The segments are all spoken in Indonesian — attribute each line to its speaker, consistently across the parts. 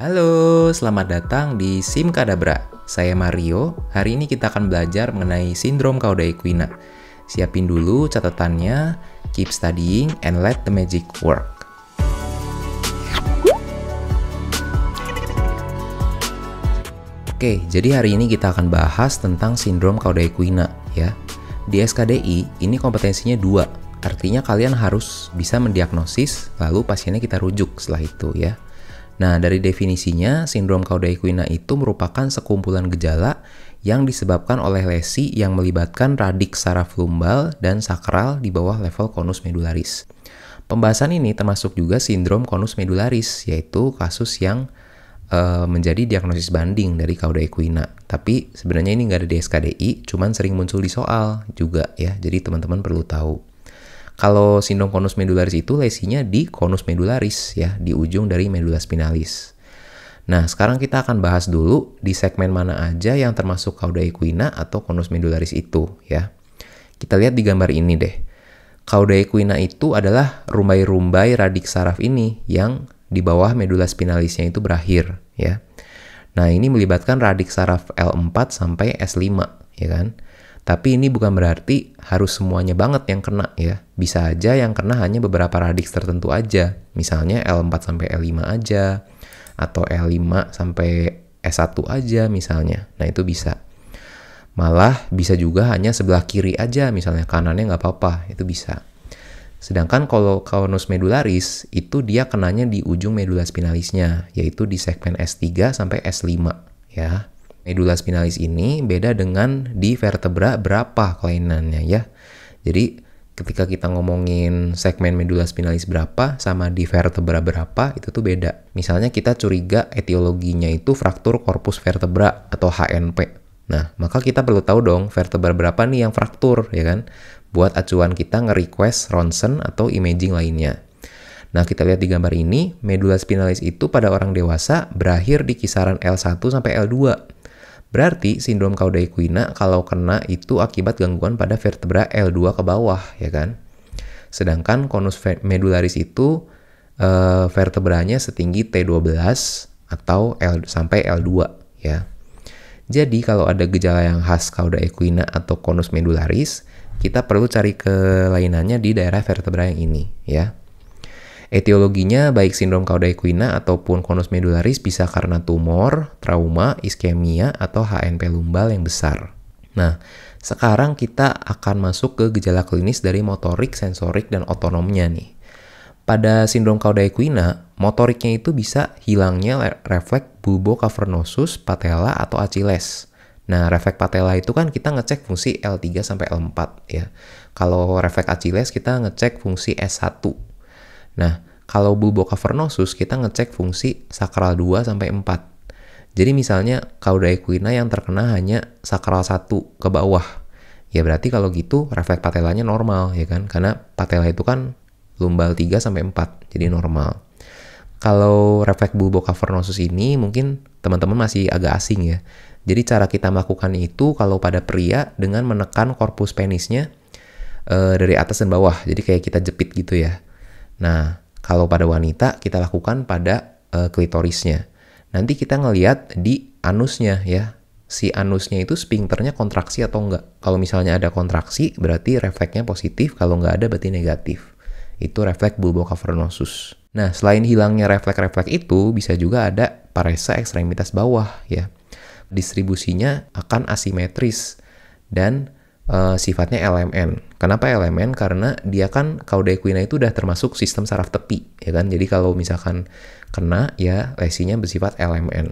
Speaker 1: Halo, selamat datang di SIM Kadabra. Saya Mario. Hari ini kita akan belajar mengenai sindrom kauda equina. Siapin dulu catatannya, keep studying and let the magic work. Oke, jadi hari ini kita akan bahas tentang sindrom kauda equina ya. Di SKDI ini kompetensinya dua, artinya kalian harus bisa mendiagnosis lalu pasiennya kita rujuk setelah itu ya. Nah, dari definisinya, sindrom caudaï equina itu merupakan sekumpulan gejala yang disebabkan oleh lesi yang melibatkan radik saraf lumbal dan sakral di bawah level konus medularis. Pembahasan ini termasuk juga sindrom konus medularis, yaitu kasus yang e, menjadi diagnosis banding dari caudaï equina. Tapi sebenarnya ini nggak ada di SKDI, cuman sering muncul di soal juga ya, jadi teman-teman perlu tahu. Kalau sindrom konus medularis itu lesinya di konus medularis ya, di ujung dari medula spinalis. Nah, sekarang kita akan bahas dulu di segmen mana aja yang termasuk cauda equina atau konus medularis itu ya. Kita lihat di gambar ini deh. Cauda equina itu adalah rumbai-rumbai radik saraf ini yang di bawah medula spinalisnya itu berakhir ya. Nah, ini melibatkan radik saraf L4 sampai S5 ya kan. Tapi ini bukan berarti harus semuanya banget yang kena ya. Bisa aja yang kena hanya beberapa radix tertentu aja. Misalnya L4 sampai L5 aja atau L5 sampai S1 aja misalnya. Nah, itu bisa. Malah bisa juga hanya sebelah kiri aja misalnya kanannya nggak apa-apa, itu bisa. Sedangkan kalau kawanus medularis itu dia kenanya di ujung medula spinalisnya, yaitu di segmen S3 sampai S5 ya medula spinalis ini beda dengan di vertebra berapa kelainannya ya. Jadi ketika kita ngomongin segmen medula spinalis berapa sama di vertebra berapa itu tuh beda. Misalnya kita curiga etiologinya itu fraktur korpus vertebra atau HNP. Nah, maka kita perlu tahu dong vertebra berapa nih yang fraktur ya kan? Buat acuan kita nge-request ronsen atau imaging lainnya. Nah, kita lihat di gambar ini, medula spinalis itu pada orang dewasa berakhir di kisaran L1 sampai L2 Berarti sindrom equina kalau kena itu akibat gangguan pada vertebra L2 ke bawah, ya kan? Sedangkan konus medularis itu eh, vertebranya setinggi T12 atau L sampai L2, ya. Jadi kalau ada gejala yang khas equina atau konus medularis, kita perlu cari kelainannya di daerah vertebra yang ini, ya. Etiologinya baik sindrom caudal equina ataupun konus medularis bisa karena tumor, trauma, iskemia, atau HNP lumbal yang besar. Nah, sekarang kita akan masuk ke gejala klinis dari motorik, sensorik, dan otonomnya nih. Pada sindrom caudal equina, motoriknya itu bisa hilangnya refleks bulbo cavernosus, patella, atau achilles. Nah, refleks patella itu kan kita ngecek fungsi L3 sampai L4 ya. Kalau refleks Achilles kita ngecek fungsi S1 Nah, kalau bulbo vernosus kita ngecek fungsi sakral 2 sampai 4. Jadi misalnya kauda equina yang terkena hanya sakral 1 ke bawah. Ya berarti kalau gitu refleks patelanya normal ya kan karena patela itu kan lumbal 3 sampai 4. Jadi normal. Kalau refleks bulbo vernosus ini mungkin teman-teman masih agak asing ya. Jadi cara kita melakukan itu kalau pada pria dengan menekan korpus penisnya e, dari atas dan bawah. Jadi kayak kita jepit gitu ya. Nah, kalau pada wanita kita lakukan pada uh, klitorisnya. Nanti kita ngelihat di anusnya ya. Si anusnya itu sphincternya kontraksi atau enggak. Kalau misalnya ada kontraksi berarti refleksnya positif, kalau enggak ada berarti negatif. Itu refleks bulbo cavernosus. Nah, selain hilangnya refleks-refleks itu bisa juga ada paresa ekstremitas bawah ya. Distribusinya akan asimetris dan uh, sifatnya LMN. Kenapa LMN? Karena dia kan Caudae Equina itu udah termasuk sistem saraf tepi, ya kan? Jadi kalau misalkan kena ya lesinya bersifat LMN.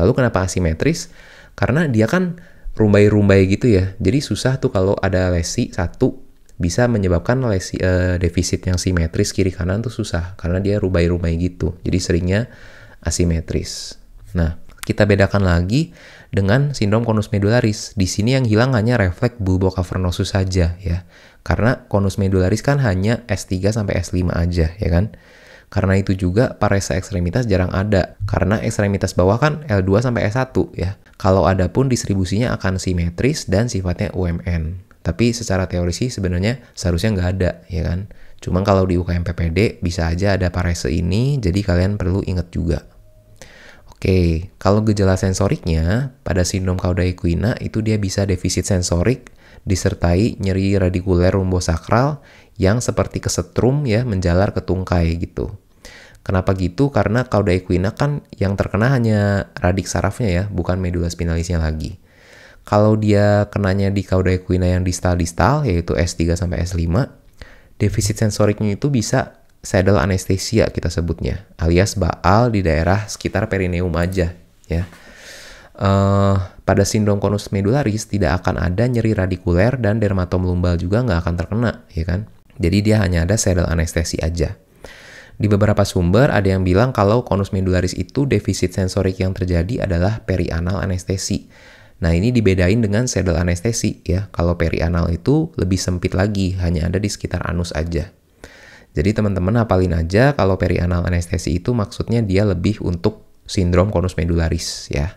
Speaker 1: Lalu kenapa asimetris? Karena dia kan rumbai-rumbai gitu ya. Jadi susah tuh kalau ada lesi satu bisa menyebabkan lesi uh, defisit yang simetris kiri kanan tuh susah karena dia rumbai-rumbai gitu. Jadi seringnya asimetris. Nah, kita bedakan lagi dengan sindrom konus medularis. Di sini yang hilang hanya refleks bulbo cavernosus saja ya. Karena konus medularis kan hanya S3 sampai S5 aja ya kan. Karena itu juga paresa ekstremitas jarang ada karena ekstremitas bawah kan L2 sampai S1 ya. Kalau ada pun distribusinya akan simetris dan sifatnya UMN. Tapi secara teori sih sebenarnya seharusnya nggak ada ya kan. Cuman kalau di UKM PPD bisa aja ada parese ini, jadi kalian perlu ingat juga. Oke, kalau gejala sensoriknya pada sindrom kauda equina itu dia bisa defisit sensorik disertai nyeri radikuler rumbosakral sakral yang seperti kesetrum ya menjalar ke tungkai gitu. Kenapa gitu? Karena kauda equina kan yang terkena hanya radik sarafnya ya, bukan medula spinalisnya lagi. Kalau dia kenanya di kauda equina yang distal-distal yaitu S3 sampai S5, defisit sensoriknya itu bisa saddle anestesia kita sebutnya, alias baal di daerah sekitar perineum aja, ya. Uh, pada sindrom konus medularis tidak akan ada nyeri radikuler dan dermatom lumbal juga nggak akan terkena, ya kan? Jadi dia hanya ada saddle anestesi aja. Di beberapa sumber ada yang bilang kalau konus medularis itu defisit sensorik yang terjadi adalah perianal anestesi. Nah ini dibedain dengan saddle anestesi ya. Kalau perianal itu lebih sempit lagi, hanya ada di sekitar anus aja. Jadi teman-teman hafalin aja kalau perianal anestesi itu maksudnya dia lebih untuk sindrom konus medularis ya.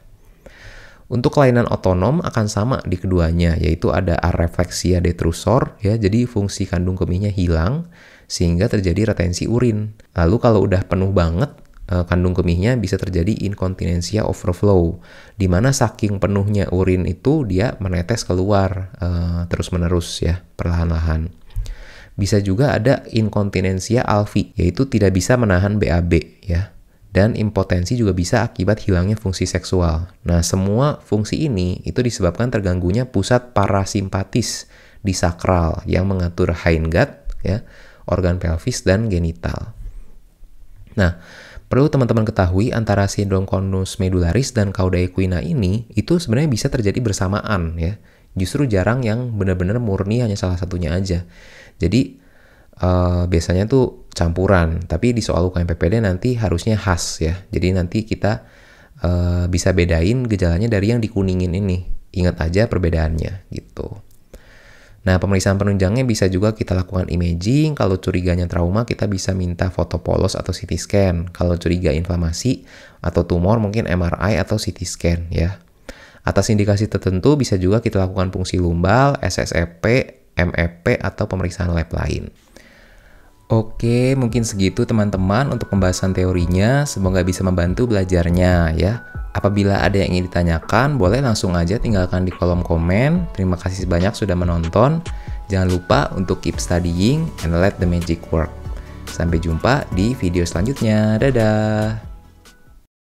Speaker 1: Untuk kelainan otonom akan sama di keduanya, yaitu ada arefleksia detrusor, ya, jadi fungsi kandung kemihnya hilang, sehingga terjadi retensi urin. Lalu kalau udah penuh banget, eh, kandung kemihnya bisa terjadi incontinensia overflow, di mana saking penuhnya urin itu dia menetes keluar eh, terus-menerus ya, perlahan-lahan. Bisa juga ada inkontinensia alfi, yaitu tidak bisa menahan BAB ya. Dan impotensi juga bisa akibat hilangnya fungsi seksual. Nah, semua fungsi ini itu disebabkan terganggunya pusat parasimpatis di sakral yang mengatur hindgut ya, organ pelvis dan genital. Nah, Perlu teman-teman ketahui antara sindrom konus medularis dan cauda equina ini itu sebenarnya bisa terjadi bersamaan ya justru jarang yang benar-benar murni hanya salah satunya aja. Jadi uh, biasanya tuh campuran, tapi di soal PPD nanti harusnya khas ya. Jadi nanti kita uh, bisa bedain gejalanya dari yang dikuningin ini. Ingat aja perbedaannya gitu. Nah, pemeriksaan penunjangnya bisa juga kita lakukan imaging. Kalau curiganya trauma, kita bisa minta foto polos atau CT scan. Kalau curiga inflamasi atau tumor, mungkin MRI atau CT scan ya. Atas indikasi tertentu bisa juga kita lakukan fungsi lumbal, SSEP, MEP, atau pemeriksaan lab lain. Oke, mungkin segitu teman-teman untuk pembahasan teorinya. Semoga bisa membantu belajarnya ya. Apabila ada yang ingin ditanyakan, boleh langsung aja tinggalkan di kolom komen. Terima kasih banyak sudah menonton. Jangan lupa untuk keep studying and let the magic work. Sampai jumpa di video selanjutnya. Dadah!